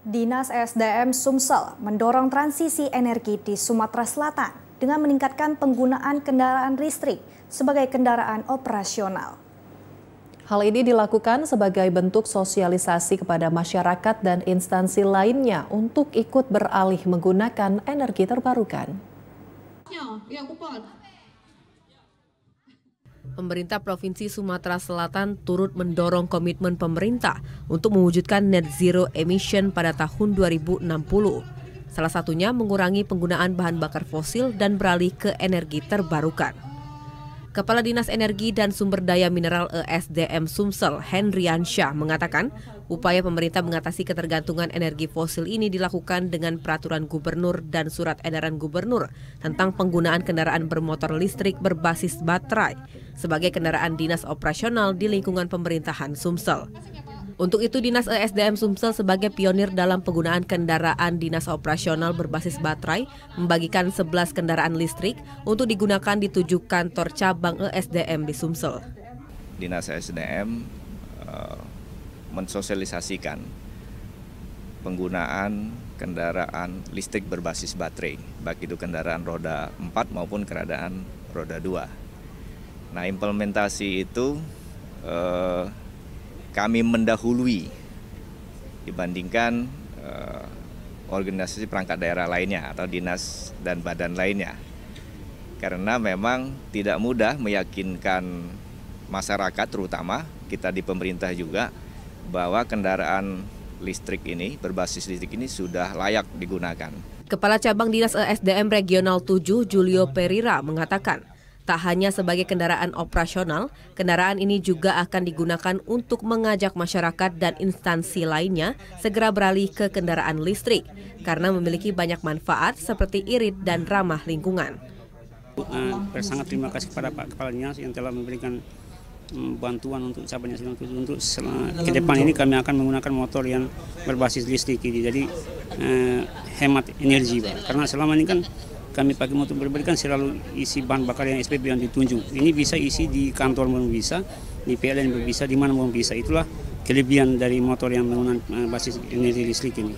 Dinas SDM Sumsel mendorong transisi energi di Sumatera Selatan dengan meningkatkan penggunaan kendaraan listrik sebagai kendaraan operasional. Hal ini dilakukan sebagai bentuk sosialisasi kepada masyarakat dan instansi lainnya untuk ikut beralih menggunakan energi terbarukan. Ya, ya, Pemerintah Provinsi Sumatera Selatan turut mendorong komitmen pemerintah untuk mewujudkan net zero emission pada tahun 2060. Salah satunya mengurangi penggunaan bahan bakar fosil dan beralih ke energi terbarukan. Kepala Dinas Energi dan Sumber Daya Mineral ESDM Sumsel, Henry Syah, mengatakan Upaya pemerintah mengatasi ketergantungan energi fosil ini dilakukan dengan peraturan gubernur dan surat edaran gubernur tentang penggunaan kendaraan bermotor listrik berbasis baterai sebagai kendaraan dinas operasional di lingkungan pemerintahan Sumsel. Untuk itu Dinas ESDM Sumsel sebagai pionir dalam penggunaan kendaraan dinas operasional berbasis baterai membagikan 11 kendaraan listrik untuk digunakan di tujuh kantor cabang ESDM di Sumsel. Dinas ESDM eh, mensosialisasikan penggunaan kendaraan listrik berbasis baterai, baik itu kendaraan roda 4 maupun kendaraan roda 2. Nah, implementasi itu eh, kami mendahului dibandingkan eh, organisasi perangkat daerah lainnya atau dinas dan badan lainnya. Karena memang tidak mudah meyakinkan masyarakat terutama kita di pemerintah juga bahwa kendaraan listrik ini berbasis listrik ini sudah layak digunakan. Kepala Cabang Dinas ESDM Regional 7 Julio Perira mengatakan, tak hanya sebagai kendaraan operasional, kendaraan ini juga akan digunakan untuk mengajak masyarakat dan instansi lainnya segera beralih ke kendaraan listrik karena memiliki banyak manfaat seperti irit dan ramah lingkungan. Uh, sangat terima kasih kepada Pak Kepala Dinas yang telah memberikan Mm, bantuan untuk cabangnya untuk ke depan ini kami akan menggunakan motor yang berbasis listrik ini jadi eh, hemat energi Pak. karena selama ini kan kami pakai motor berbeda kan selalu isi bahan bakar yang SPB yang ditunjuk ini bisa isi di kantor pun bisa di PLN pun bisa di mana pun bisa itulah kelebihan dari motor yang menggunakan eh, basis energi listrik ini.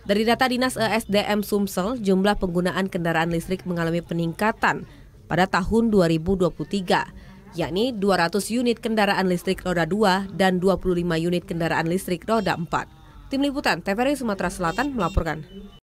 Dari data Dinas ESDM eh, Sumsel, jumlah penggunaan kendaraan listrik mengalami peningkatan pada tahun 2023 yakni 200 unit kendaraan listrik roda 2 dan 25 unit kendaraan listrik roda 4. Tim Liputan TVRI Sumatera Selatan melaporkan.